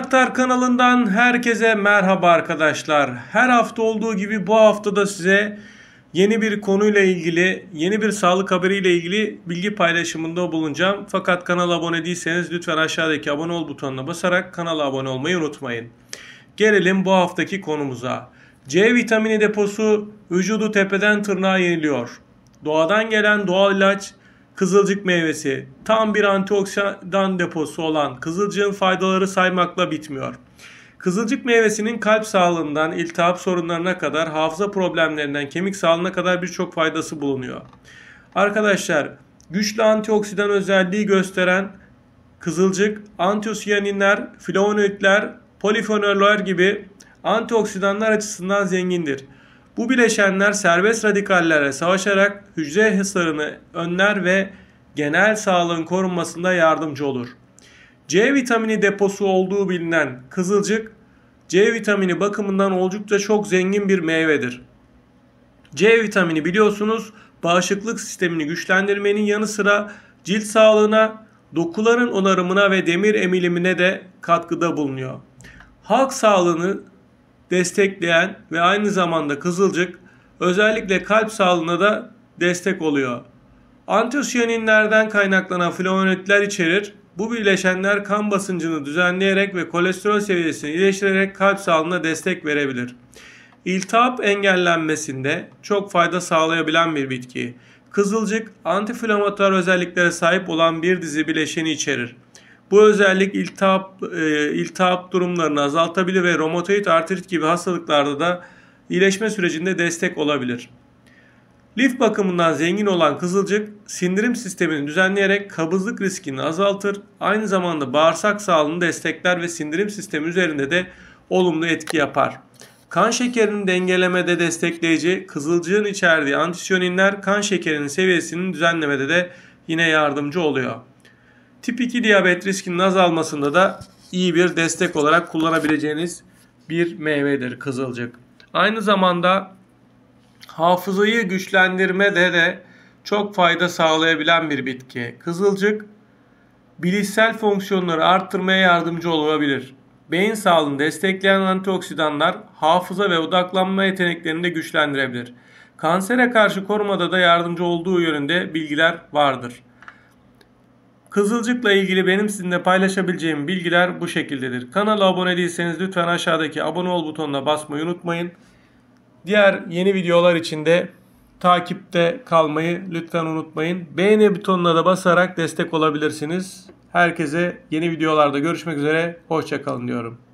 Aktar kanalından herkese merhaba arkadaşlar. Her hafta olduğu gibi bu hafta da size yeni bir konuyla ilgili, yeni bir sağlık haberiyle ilgili bilgi paylaşımında bulunacağım. Fakat kanala abone değilseniz lütfen aşağıdaki abone ol butonuna basarak kanala abone olmayı unutmayın. Gelelim bu haftaki konumuza. C vitamini deposu vücudu tepeden tırnağa yeniliyor. Doğadan gelen doğal ilaç kızılcık meyvesi tam bir antioksidan deposu olan kızılcığın faydaları saymakla bitmiyor. Kızılcık meyvesinin kalp sağlığından iltihap sorunlarına kadar hafıza problemlerinden kemik sağlığına kadar birçok faydası bulunuyor. Arkadaşlar güçlü antioksidan özelliği gösteren kızılcık antosiyaninler, flavonoidler, polifenoller gibi antioksidanlar açısından zengindir. Bu bileşenler serbest radikallere savaşarak hücre hasarını önler ve genel sağlığın korunmasında yardımcı olur. C vitamini deposu olduğu bilinen kızılcık, C vitamini bakımından oldukça çok zengin bir meyvedir. C vitamini biliyorsunuz bağışıklık sistemini güçlendirmenin yanı sıra cilt sağlığına, dokuların onarımına ve demir emilimine de katkıda bulunuyor. Halk sağlığını destekleyen ve aynı zamanda kızılcık özellikle kalp sağlığına da destek oluyor. Antosiyaninlerden kaynaklanan flavonoidler içerir. Bu bileşenler kan basıncını düzenleyerek ve kolesterol seviyesini iyileştirerek kalp sağlığına destek verebilir. İltihap engellenmesinde çok fayda sağlayabilen bir bitki. Kızılcık antiflamatuar özelliklere sahip olan bir dizi bileşeni içerir. Bu özellik iltihap, e, iltihap durumlarını azaltabilir ve romatoid artrit gibi hastalıklarda da iyileşme sürecinde destek olabilir. Lif bakımından zengin olan kızılcık sindirim sistemini düzenleyerek kabızlık riskini azaltır, aynı zamanda bağırsak sağlığını destekler ve sindirim sistemi üzerinde de olumlu etki yapar. Kan şekerini dengelemede destekleyici kızılcığın içerdiği antisiyoninler kan şekerinin seviyesini düzenlemede de yine yardımcı oluyor. Tip 2 diyabet riskinin azalmasında da iyi bir destek olarak kullanabileceğiniz bir meyvedir kızılcık. Aynı zamanda hafızayı güçlendirmede de çok fayda sağlayabilen bir bitki. Kızılcık bilişsel fonksiyonları arttırmaya yardımcı olabilir. Beyin sağlığını destekleyen antioksidanlar hafıza ve odaklanma yeteneklerini de güçlendirebilir. Kansere karşı korumada da yardımcı olduğu yönünde bilgiler vardır. Kızılcık'la ilgili benim sizinle paylaşabileceğim bilgiler bu şekildedir. Kanala abone değilseniz lütfen aşağıdaki abone ol butonuna basmayı unutmayın. Diğer yeni videolar için de takipte kalmayı lütfen unutmayın. Beğeni butonuna da basarak destek olabilirsiniz. Herkese yeni videolarda görüşmek üzere. Hoşçakalın diyorum.